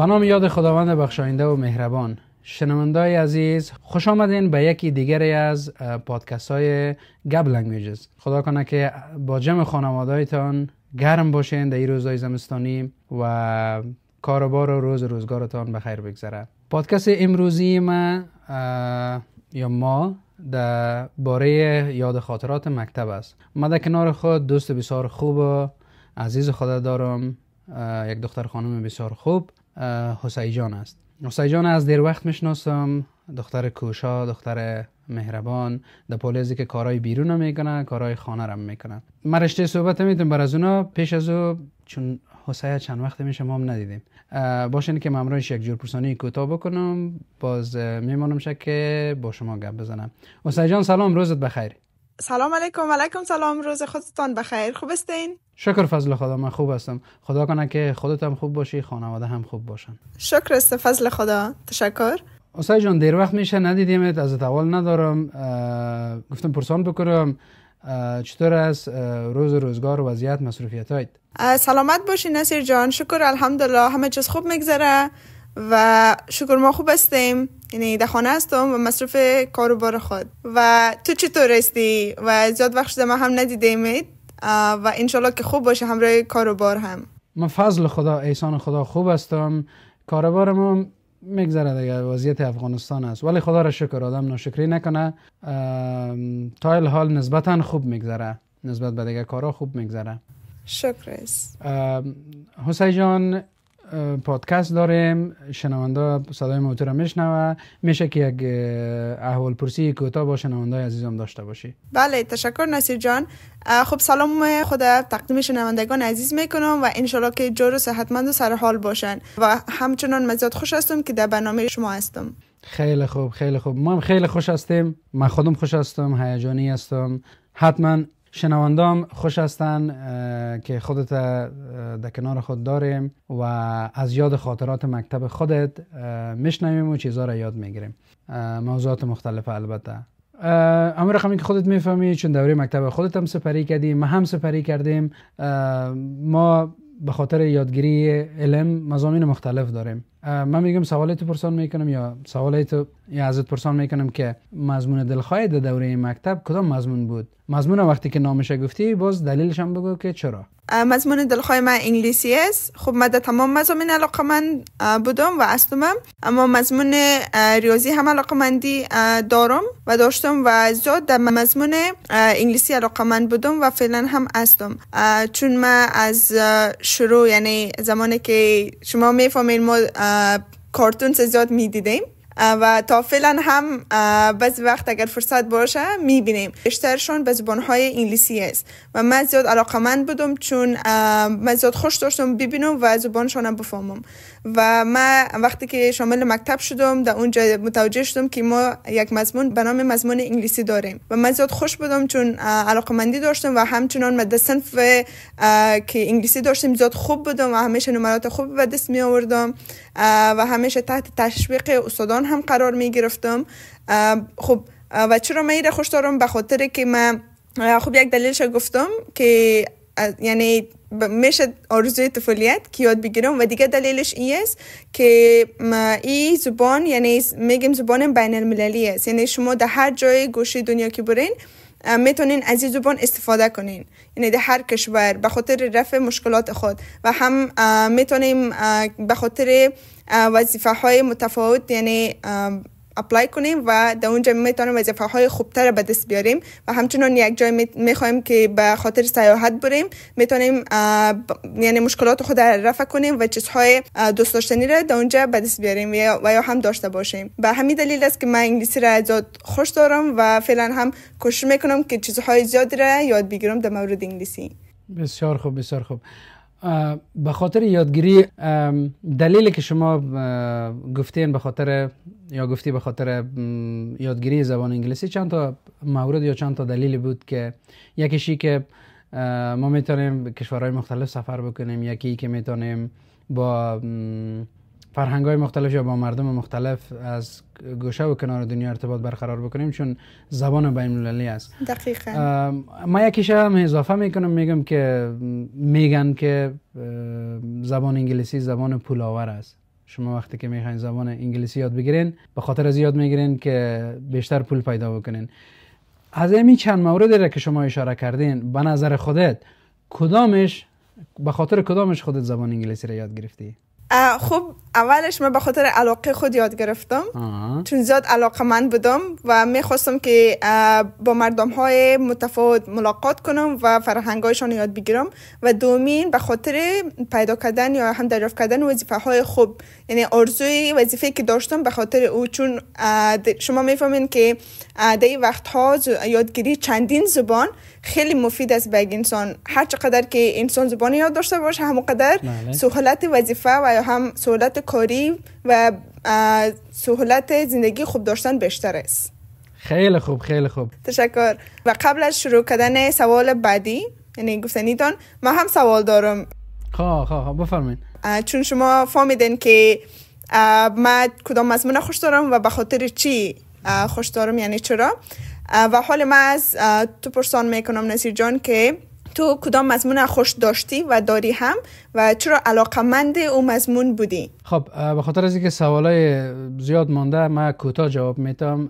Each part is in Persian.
به نام یاد خداوند بخشاینده و مهربان شنوندای عزیز خوش آمدین به یکی دیگری از پادکست های گب لنگویجز خدا کنه که با جمع خانوادهایتان گرم باشین در این روزهای زمستانی و کار و و روز روزگارتان به خیر بگذره پادکست امروزی ما یا ما در باره یاد خاطرات مکتب است ما در کنار خود دوست بسیار خوب و عزیز خدا دارم یک دختر خانم بسیار خوب حسای جان است حسای جان از دیر وقت میشناسم دختر کوشا دختر مهربان در پولیزی که کارهای بیرون میکنه کارهای خانه هم میکنه من رشته صحبت میتون بر از اونا پیش از او چون حسیه چند وقت میشه ما هم ندیدیم باشین که ممرایش یک جور پرسانی کوتاه بکنم باز میمانم شک که با شما گپ بزنم حسیه جان سلام روزت بخیر سلام علیکم علیکم سلام روز خودتان بخیر خوب استین؟ شکر فضل خدا من خوب هستم خدا کنه که خودت هم خوب باشی خانواده هم خوب باشن شکر است فضل خدا تشکر اصلا جان دیر وقت میشه ندیدیمت از اول ندارم گفتم پرسان بکرم چطور است روز روزگار و وضعیت مصروفیت هایت سلامت باشی نصیر جان شکر الحمدلله همه چیز خوب میگذره و شکر ما خوب هستیم یعنی در خانه هستم و مصرف کارو بار خود و تو چطور هستی و زیاد وقت شده ما هم ندیدیم و انشالله که خوب باشه همراه کار بار هم من فضل خدا احسان خدا خوب هستم کارو بار ما میگذره دیگه وضعیت افغانستان است ولی خدا را شکر آدم ناشکری نکنه تا حال نسبتا خوب میگذره نسبت به دیگه کارا خوب میگذره شکر است حسین جان پادکست داریم شنوانده صدای موتور را میشنوه میشه که یک احوال پرسی کوتاه با شنوانده عزیزم داشته باشی بله تشکر نصیر جان خب سلام خود تقدیم شنوندگان عزیز میکنم و انشالله که جور و صحتمند و سرحال باشن و همچنان مزید خوش هستم که در برنامه شما هستم خیلی خوب خیلی خوب ما خیلی خوش هستیم من خودم خوش هستم هیجانی هستم حتما شنواندام خوش هستن که خودت در کنار خود داریم و از یاد خاطرات مکتب خودت میشنویم و چیزها را یاد میگیریم موضوعات مختلف البته اما رقمی که خودت میفهمی چون دوره مکتب خودت هم سپری کردیم ما هم سپری کردیم ما به خاطر یادگیری علم مزامین مختلف داریم من میگم سوالات پرسان میکنم یا سوالات یا ازت پرسان میکنم که مضمون دلخواه در دوره مکتب کدام مضمون بود مضمون وقتی که نامشه گفتی باز دلیلش هم بگو که چرا مضمون دلخواه من انگلیسی است خب من تمام مضامین علاقه من بودم و استومم اما مضمون ریاضی هم علاقه مندی دارم و داشتم و زیاد در مضمون انگلیسی علاقه بودم و فعلا هم هستم چون من از شروع یعنی زمانی که شما میفهمین ما کارتون زیاد میدیدیم و تا فعلا هم بعض وقت اگر فرصت باشه میبینیم بیشترشون به زبانهای انگلیسی است و من زیاد علاقمند بودم چون من زیاد خوش داشتم ببینم و زبانشان بفهمم و من وقتی که شامل مکتب شدم در اونجا متوجه شدم که ما یک مضمون به نام مضمون انگلیسی داریم و من زیاد خوش بودم چون مندی داشتم و همچنان مد صنف که انگلیسی داشتم زیاد خوب بودم و همیشه نمرات خوب به دست می آوردم و همیشه تحت تشویق استادان هم قرار می گرفتم خب و چرا من خوش دارم به خاطر که من خب یک دلیلش گفتم که یعنی میشه آرزوی طفولیت که یاد بگیرم و دیگه دلیلش ای است که این زبان یعنی میگیم زبان بین المللی است یعنی شما در هر جای گوشی دنیا که برین میتونین از این زبان استفاده کنین یعنی در هر کشور به خاطر رفع مشکلات خود و هم میتونیم به خاطر وظیفه های متفاوت یعنی اپلای کنیم و در اونجا میتونیم وظیفه های خوبتر به دست بیاریم و همچنان یک جای میخوایم که به خاطر سیاحت بریم میتونیم یعنی مشکلات خود را رفع کنیم و چیزهای دوست داشتنی را در اونجا به دست بیاریم و یا هم داشته باشیم به همین دلیل است که من انگلیسی را زیاد خوش دارم و فعلا هم کوشش میکنم که چیزهای زیادی را یاد بگیرم در مورد انگلیسی بسیار خوب بسیار خوب به خاطر یادگیری دلیلی که شما گفتین به خاطر یا گفتی به خاطر یادگیری زبان انگلیسی چند تا مورد یا چند تا دلیل بود که یکیشی که ما میتونیم کشورهای مختلف سفر بکنیم یکی که میتونیم با فرهنگ های مختلف یا با مردم مختلف از گوشه و کنار دنیا ارتباط برقرار بکنیم چون زبان بین المللی است دقیقا ما یکیش هم اضافه میکنم میگم که میگن که زبان انگلیسی زبان پولاور است شما وقتی که میخواین زبان انگلیسی یاد بگیرین به خاطر از یاد میگیرین که بیشتر پول پیدا بکنین از این چند موردی را که شما اشاره کردین به نظر خودت کدامش به خاطر کدامش خودت زبان انگلیسی را یاد گرفتی خب اولش من به خاطر علاقه خود یاد گرفتم آه. چون زیاد علاقه من بودم و میخواستم که با مردم های متفاوت ملاقات کنم و فرهنگ هایشان یاد بگیرم و دومین به خاطر پیدا کردن یا هم دریافت کردن وظیفه های خوب یعنی ارزوی وظیفه که داشتم به خاطر او چون شما میفهمین که در وقت ها یادگیری چندین زبان خیلی مفید است به انسان هر چقدر که انسان زبانی یاد داشته باشه همونقدر بله. سهولت وظیفه و یا هم سهولت کاری و سهولت زندگی خوب داشتن بیشتر است خیلی خوب خیلی خوب تشکر و قبل از شروع کردن سوال بعدی یعنی گفتنیتان ما هم سوال دارم خواه خب، خواه خب، خب، بفرمین چون شما فهمیدین که من کدام مضمون خوش دارم و به خاطر چی خوش دارم یعنی چرا و حال ما از تو پرسان میکنم نسیر جان که تو کدام مضمون خوش داشتی و داری هم و چرا علاقه مند او مضمون بودی خب به خاطر از اینکه های زیاد مانده من کوتاه جواب میتم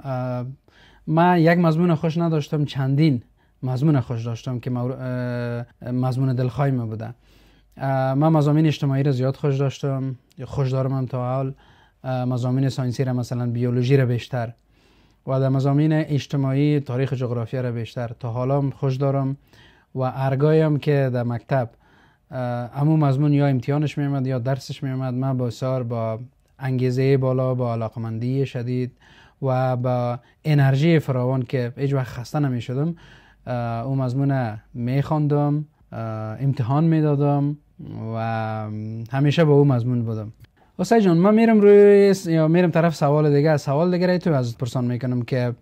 من یک مضمون خوش نداشتم چندین مضمون خوش داشتم که مضمون دلخواهی بوده من مضامین اجتماعی را زیاد خوش داشتم خوش دارم هم تا حال مضامین ساینسی را مثلا بیولوژی را بیشتر و در مزامین اجتماعی تاریخ جغرافیا را بیشتر تا حالا خوش دارم و ارگایم که در مکتب امو مضمون یا امتحانش آمد یا درسش آمد من با با انگیزه بالا با علاقمندی شدید و با انرژی فراوان که هیچ وقت خسته نمی شدم او مضمون می خواندم امتحان می دادم و همیشه با او مضمون بودم وسای جان ما میرم روی یا میرم طرف سوال دیگه سوال دیگه را تو از پرسان میکنم که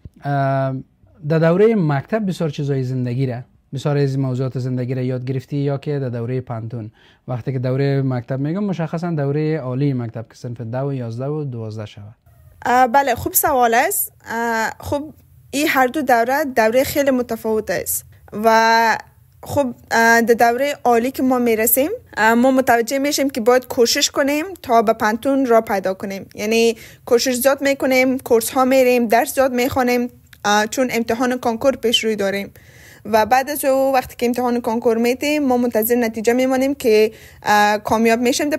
در دوره مکتب بسیار چیزای زندگی را بسیار از موضوعات زندگی را یاد گرفتی یا که در دوره پانتون وقتی که دوره مکتب میگم مشخصا دوره عالی مکتب که صنف دو و یازده و دوازده شود بله خوب سوال است خوب این هر دو دوره دوره خیلی متفاوت است و خب در دوره عالی که ما میرسیم ما متوجه میشیم که باید کوشش کنیم تا به پنتون را پیدا کنیم یعنی کوشش زیاد میکنیم کورس ها میریم درس زیاد میخوانیم چون امتحان کنکور پیش روی داریم و بعد از او وقتی که امتحان کنکور میتیم ما منتظر نتیجه میمانیم که کامیاب میشیم در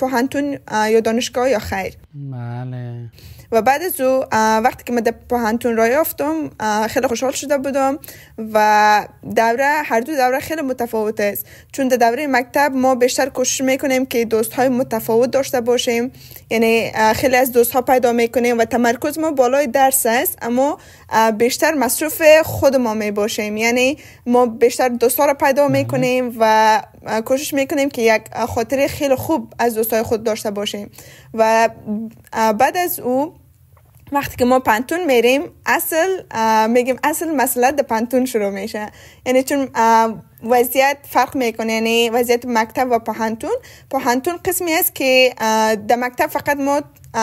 پهنتون, یا دانشگاه یا خیر بله و بعد از او وقتی که من در پهانتون را یافتم خیلی خوشحال شده بودم و دوره هر دو دوره خیلی متفاوت است چون در دوره مکتب ما بیشتر کوشش میکنیم که دوست های متفاوت داشته باشیم یعنی خیلی از دوست ها پیدا میکنیم و تمرکز ما بالای درس است اما بیشتر مصروف خود ما می باشیم یعنی ما بیشتر دوست ها را پیدا میکنیم و کوشش میکنیم که یک خاطره خیلی خوب از های خود داشته باشیم و بعد از او وقتی که ما پنتون میریم اصل میگیم اصل مسئله ده پنتون شروع میشه یعنی چون وضعیت فرق میکنه یعنی وضعیت مکتب و پهنتون پهنتون قسمی است که در مکتب فقط ما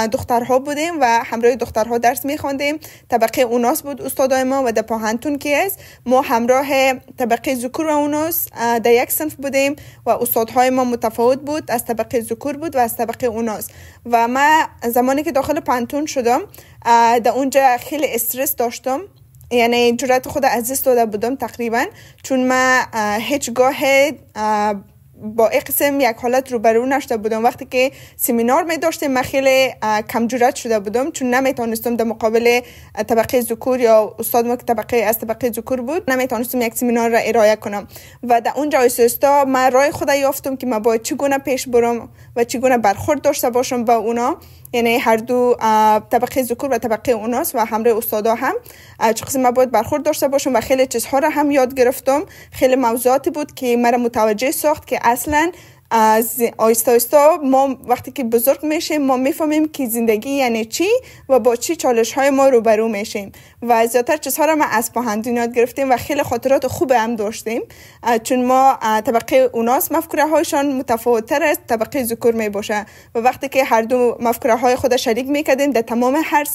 دخترها بودیم و همراه دخترها درس میخواندیم طبقه اوناس بود استادای ما و در پاهنتون که است ما همراه طبقه ذکور و اوناس در یک صنف بودیم و استادهای ما متفاوت بود از طبقه ذکور بود و از طبقه اوناس و ما زمانی که داخل پانتون شدم در اونجا خیلی استرس داشتم یعنی جورت خود عزیز داده بودم تقریبا چون من هیچگاه با قسم یک حالت برو نشده بودم وقتی که سیمینار می داشتیم من خیلی کم جرات شده بودم چون نمیتونستم در مقابل طبقه ذکور یا استاد ما که طبقه از طبقه ذکور بود نمیتونستم یک سیمینار را ارائه کنم و در اونجا ایسستا من رای خدا یافتم که من باید چگونه پیش برم و چگونه برخورد داشته باشم با اونا یعنی هر دو طبقه ذکور و طبقه اوناست و همراه استادا هم چه قسم باید برخورد داشته باشم و خیلی چیزها را هم یاد گرفتم خیلی موضوعاتی بود که مرا متوجه ساخت که اصلا از آیستا آیستا ما وقتی که بزرگ میشیم ما میفهمیم که زندگی یعنی چی و با چی چالش های ما روبرو میشیم و زیادتر چیزها را ما از پاهندون یاد گرفتیم و خیلی خاطرات خوب هم داشتیم چون ما طبقه اوناس مفکوره هایشان تر از طبقه ذکور می باشه و وقتی که هر دو مفکوره های خود شریک میکردیم در تمام هر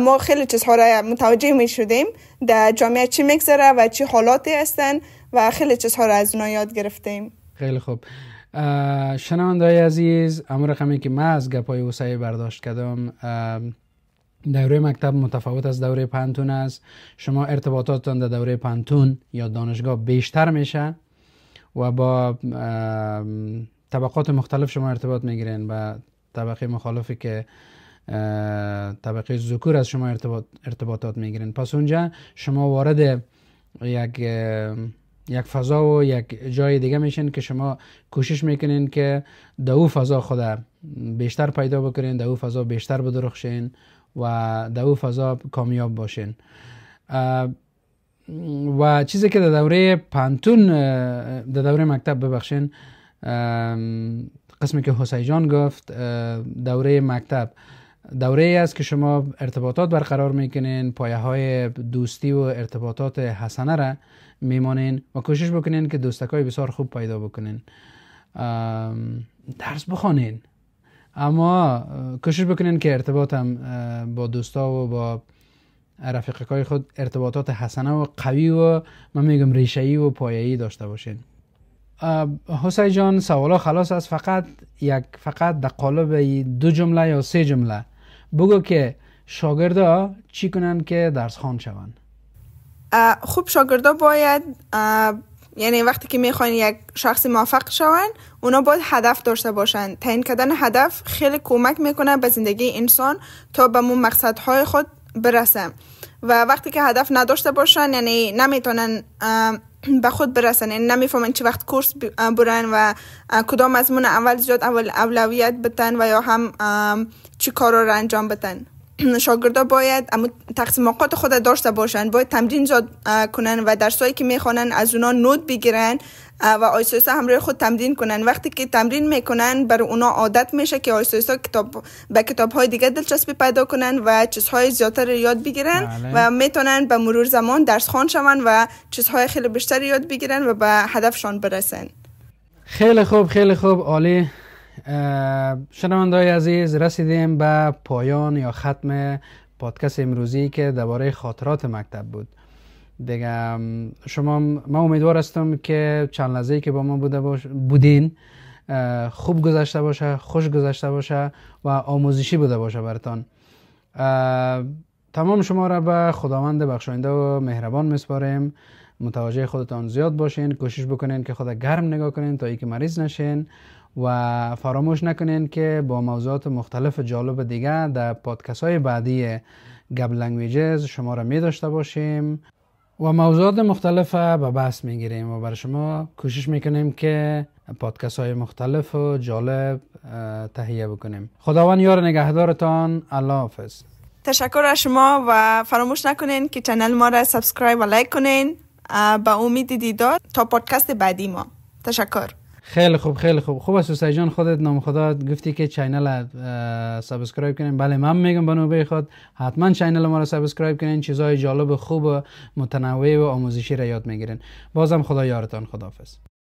ما خیلی چیزها را متوجه میشدیم در جامعه چی میگذره و چی حالاتی هستن و خیلی چیزها را از اونا یاد گرفتیم خیلی خوب شنوندای عزیز اما رقمی که من از گپای وسعی برداشت کردم دوره مکتب متفاوت از دوره پنتون است شما ارتباطاتتان در دوره پنتون یا دانشگاه بیشتر میشه و با طبقات مختلف شما ارتباط میگیرین و طبقه مخالفی که طبقه ذکور از شما ارتباط ارتباطات میگیرین پس اونجا شما وارد یک یک فضا و یک جای دیگه میشین که شما کوشش میکنین که در فضا خود بیشتر پیدا بکنین در فضا بیشتر بدرخشین و در فضا کامیاب باشین و چیزی که در دوره پانتون در دوره مکتب ببخشین قسمی که حسین جان گفت دوره مکتب دوره ای است که شما ارتباطات برقرار میکنین پایه های دوستی و ارتباطات حسنه را میمانین و کوشش بکنین که های بسیار خوب پیدا بکنین درس بخوانین اما کوشش بکنین که ارتباط هم با دوستا و با های خود ارتباطات حسنه و قوی و من میگم ریشه‌ای و پایه‌ای داشته باشین حسین جان سوالا خلاص است فقط یک فقط در قالب دو جمله یا سه جمله بگو که شاگردا چی کنند که درس خوان شوند خوب شاگردا باید یعنی وقتی که میخوان یک شخص موفق شوند اونا باید هدف داشته باشند تعیین کردن هدف خیلی کمک میکنه به زندگی انسان تا به مون مقصدهای خود برسه و وقتی که هدف نداشته باشن یعنی نمیتونن به خود برسن یعنی نمیفهمن چه وقت کورس برن و کدام از اول زیاد اول اولویت بتن و یا هم چی کار رو انجام بتن شاگردا باید اما اوقات خود داشته باشند باید تمرین زاد کنن و درسایی که میخوانن از اونا نوت بگیرن و آیسوسا همراه خود تمرین کنن وقتی که تمرین میکنن بر اونا عادت میشه که آیسوسا کتاب به کتاب های دیگه دلچسبی پیدا کنن و چیزهای زیادتر یاد بگیرن بله. و میتونن به مرور زمان درس خوان شون و چیزهای خیلی بیشتر یاد بگیرن و به هدفشان برسن خیلی خوب خیلی خوب عالی های عزیز رسیدیم به پایان یا ختم پادکست امروزی که درباره خاطرات مکتب بود دیگه شما من امیدوار هستم که چند لحظه که با ما بوده باش بودین خوب گذشته باشه خوش گذشته باشه و آموزشی بوده باشه براتان تمام شما را به خداوند بخشاینده و مهربان میسپاریم متوجه خودتان زیاد باشین کوشش بکنین که خود گرم نگاه کنین تا ای مریض نشین و فراموش نکنین که با موضوعات مختلف جالب دیگه در پادکست های بعدی گب لنگویجز شما را می داشته باشیم و موضوعات مختلف به بحث می گیریم و برای شما کوشش میکنیم که پادکست های مختلف و جالب تهیه بکنیم خداوند یار نگهدارتان الله حافظ تشکر از شما و فراموش نکنین که چنل ما را سبسکرایب و لایک کنین به امید دیدار تا پادکست بعدی ما تشکر خیلی خوب خیلی خوب خوب است جان خودت نام خدا گفتی که چینل سابسکرایب کنین بله من میگم به نوبه خود حتما چینل ما رو سابسکرایب کنین چیزهای جالب خوب و متنوع و آموزشی را یاد میگیرین بازم خدا یارتان خداحافظ